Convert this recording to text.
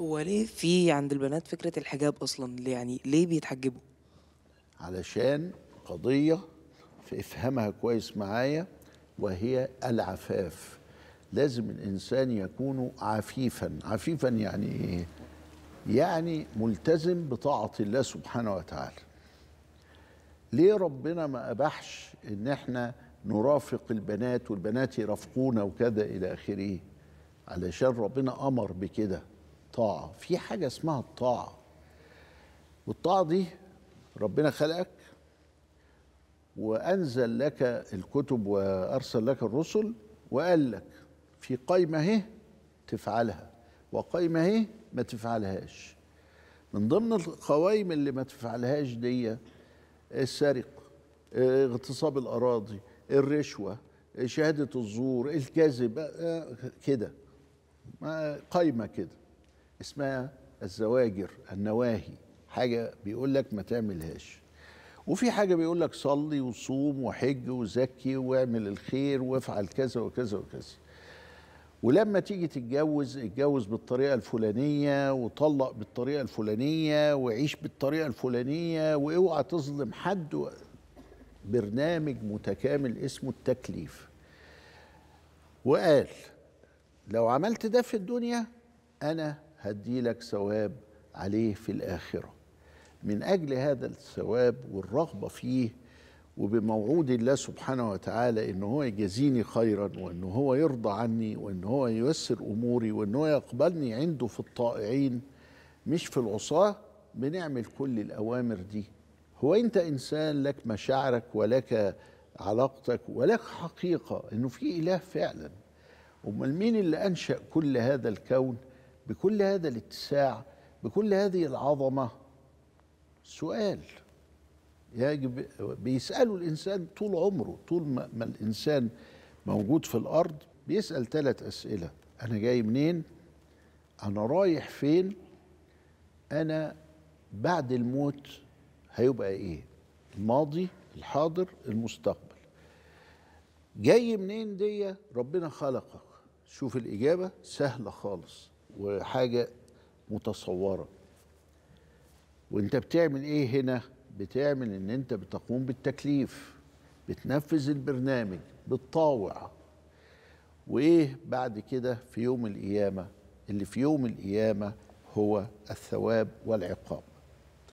هو ليه في عند البنات فكرة الحجاب أصلا يعني ليه بيتحجبوا؟ علشان قضية في افهمها كويس معايا وهي العفاف لازم الإنسان يكون عفيفا عفيفا يعني إيه؟ يعني ملتزم بطاعة الله سبحانه وتعالى ليه ربنا ما أباحش إن إحنا نرافق البنات والبنات يرافقونا وكذا إلى آخره علشان ربنا أمر بكده الطاعه في حاجه اسمها الطاعه والطاعه دي ربنا خلقك وانزل لك الكتب وارسل لك الرسل وقال لك في قايمه اهي تفعلها وقايمه اهي ما تفعلهاش من ضمن القوائم اللي ما تفعلهاش دي السرقه اغتصاب الاراضي الرشوه شهاده الزور الكذب آه، كده قايمه كده اسمها الزواجر النواهي حاجه بيقول لك ما تعملهاش وفي حاجه بيقول لك صلي وصوم وحج وزكي واعمل الخير وافعل كذا وكذا وكذا ولما تيجي تتجوز اتجوز بالطريقه الفلانيه وطلق بالطريقه الفلانيه وعيش بالطريقه الفلانيه واوعى تظلم حد برنامج متكامل اسمه التكليف وقال لو عملت ده في الدنيا انا هدي لك ثواب عليه في الآخرة من أجل هذا الثواب والرغبة فيه وبموعود الله سبحانه وتعالى إن هو يجزيني خيرا وإن هو يرضى عني وإن هو ييسر أموري وإن هو يقبلني عنده في الطائعين مش في العصاة بنعمل كل الأوامر دي هو أنت إنسان لك مشاعرك ولك علاقتك ولك حقيقة إنه في إله فعلا أمال مين اللي أنشأ كل هذا الكون بكل هذا الاتساع بكل هذه العظمه سؤال يجب بيساله الانسان طول عمره طول ما الانسان موجود في الارض بيسال ثلاث اسئله انا جاي منين انا رايح فين انا بعد الموت هيبقى ايه الماضي الحاضر المستقبل جاي منين دي ربنا خلقك شوف الإجابة سهلة خالص وحاجه متصوره وانت بتعمل ايه هنا بتعمل ان انت بتقوم بالتكليف بتنفذ البرنامج بتطاوع وايه بعد كده في يوم القيامه اللي في يوم القيامه هو الثواب والعقاب